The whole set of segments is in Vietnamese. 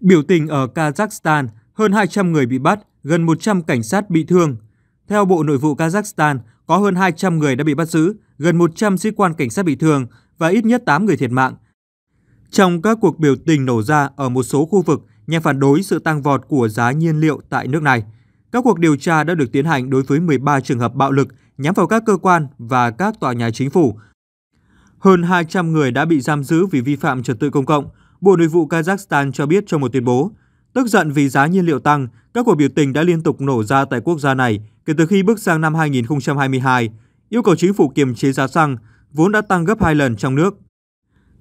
Biểu tình ở Kazakhstan, hơn 200 người bị bắt, gần 100 cảnh sát bị thương. Theo Bộ Nội vụ Kazakhstan, có hơn 200 người đã bị bắt giữ, gần 100 sĩ quan cảnh sát bị thương và ít nhất 8 người thiệt mạng. Trong các cuộc biểu tình nổ ra ở một số khu vực nhằm phản đối sự tăng vọt của giá nhiên liệu tại nước này, các cuộc điều tra đã được tiến hành đối với 13 trường hợp bạo lực nhắm vào các cơ quan và các tòa nhà chính phủ. Hơn 200 người đã bị giam giữ vì vi phạm trật tự công cộng, Bộ Nội vụ Kazakhstan cho biết trong một tuyên bố, tức giận vì giá nhiên liệu tăng, các cuộc biểu tình đã liên tục nổ ra tại quốc gia này kể từ khi bước sang năm 2022, yêu cầu chính phủ kiềm chế giá xăng, vốn đã tăng gấp 2 lần trong nước.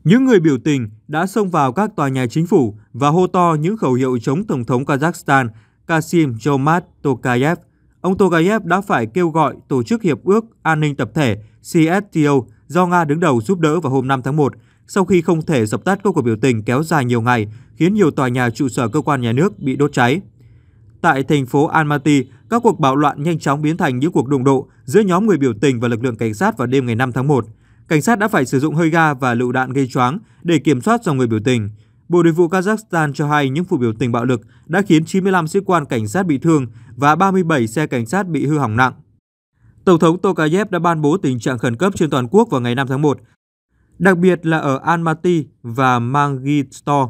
Những người biểu tình đã xông vào các tòa nhà chính phủ và hô to những khẩu hiệu chống Tổng thống Kazakhstan Kasim Jomart Tokayev. Ông Tokayev đã phải kêu gọi Tổ chức Hiệp ước An ninh Tập thể CSTO do Nga đứng đầu giúp đỡ vào hôm 5 tháng 1 sau khi không thể dập tắt các cuộc biểu tình kéo dài nhiều ngày, khiến nhiều tòa nhà trụ sở cơ quan nhà nước bị đốt cháy. Tại thành phố Almaty, các cuộc bạo loạn nhanh chóng biến thành những cuộc đụng độ giữa nhóm người biểu tình và lực lượng cảnh sát vào đêm ngày 5 tháng 1. Cảnh sát đã phải sử dụng hơi ga và lựu đạn gây choáng để kiểm soát dòng người biểu tình. Bộ Nội vụ Kazakhstan cho hay những vụ biểu tình bạo lực đã khiến 95 sĩ quan cảnh sát bị thương và 37 xe cảnh sát bị hư hỏng nặng. Tổng thống Tokayev đã ban bố tình trạng khẩn cấp trên toàn quốc vào ngày 5 tháng 1, đặc biệt là ở Almaty và Mangistor,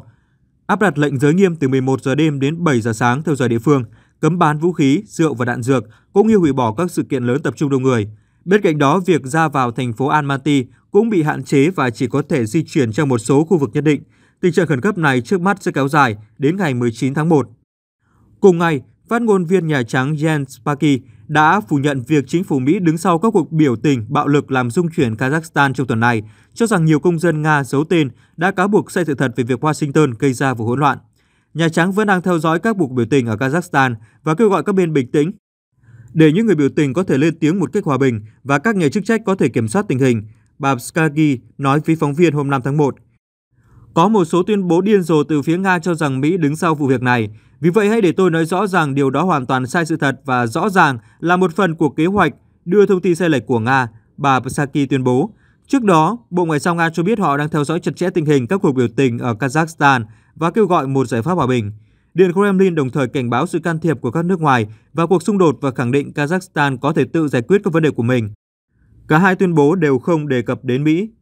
áp đặt lệnh giới nghiêm từ 11 giờ đêm đến 7 giờ sáng theo giờ địa phương, cấm bán vũ khí, rượu và đạn dược, cũng như hủy bỏ các sự kiện lớn tập trung đông người. Bên cạnh đó, việc ra vào thành phố Almaty cũng bị hạn chế và chỉ có thể di chuyển trong một số khu vực nhất định. Tình trạng khẩn cấp này trước mắt sẽ kéo dài đến ngày 19 tháng 1. Cùng ngày, phát ngôn viên Nhà Trắng Jens Psaki đã phủ nhận việc chính phủ Mỹ đứng sau các cuộc biểu tình bạo lực làm rung chuyển Kazakhstan trong tuần này, cho rằng nhiều công dân Nga giấu tên đã cáo buộc sai sự thật về việc Washington gây ra vụ hỗn loạn. Nhà Trắng vẫn đang theo dõi các cuộc biểu tình ở Kazakhstan và kêu gọi các bên bình tĩnh để những người biểu tình có thể lên tiếng một cách hòa bình và các nhà chức trách có thể kiểm soát tình hình, bà Skagi nói với phóng viên hôm 5 tháng 1. Có một số tuyên bố điên rồ từ phía Nga cho rằng Mỹ đứng sau vụ việc này. Vì vậy hãy để tôi nói rõ ràng điều đó hoàn toàn sai sự thật và rõ ràng là một phần của kế hoạch đưa thông tin sai lệch của Nga, bà Psaki tuyên bố. Trước đó, Bộ Ngoại giao Nga cho biết họ đang theo dõi chặt chẽ tình hình các cuộc biểu tình ở Kazakhstan và kêu gọi một giải pháp hòa bình. Điện Kremlin đồng thời cảnh báo sự can thiệp của các nước ngoài vào cuộc xung đột và khẳng định Kazakhstan có thể tự giải quyết các vấn đề của mình. Cả hai tuyên bố đều không đề cập đến Mỹ.